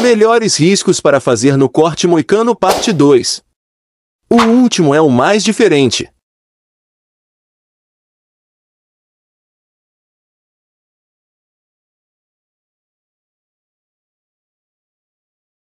Melhores riscos para fazer no corte moicano parte 2. O último é o mais diferente.